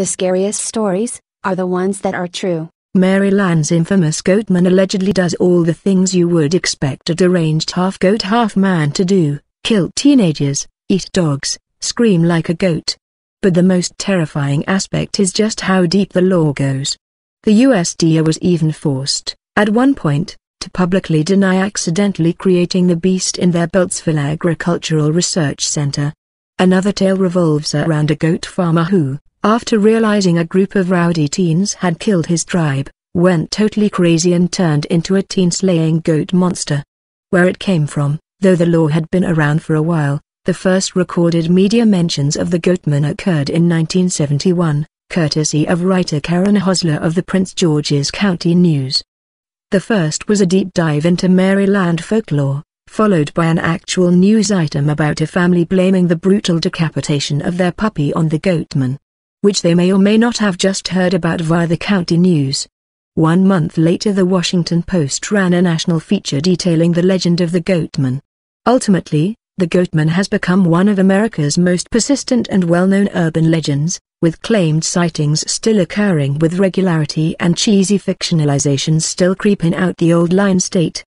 The scariest stories are the ones that are true. Maryland's infamous goatman allegedly does all the things you would expect a deranged half-goat half-man to do, kill teenagers, eat dogs, scream like a goat. But the most terrifying aspect is just how deep the law goes. The USDA was even forced, at one point, to publicly deny accidentally creating the beast in their Beltsville Agricultural Research Center. Another tale revolves around a goat farmer who, after realizing a group of rowdy teens had killed his tribe, went totally crazy and turned into a teen-slaying goat monster. Where it came from, though the law had been around for a while, the first recorded media mentions of the goatman occurred in 1971, courtesy of writer Karen Hosler of the Prince George's County News. The first was a deep dive into Maryland folklore, followed by an actual news item about a family blaming the brutal decapitation of their puppy on the goatman which they may or may not have just heard about via the county news. One month later the Washington Post ran a national feature detailing the legend of the Goatman. Ultimately, the Goatman has become one of America's most persistent and well-known urban legends, with claimed sightings still occurring with regularity and cheesy fictionalizations still creeping out the old line state.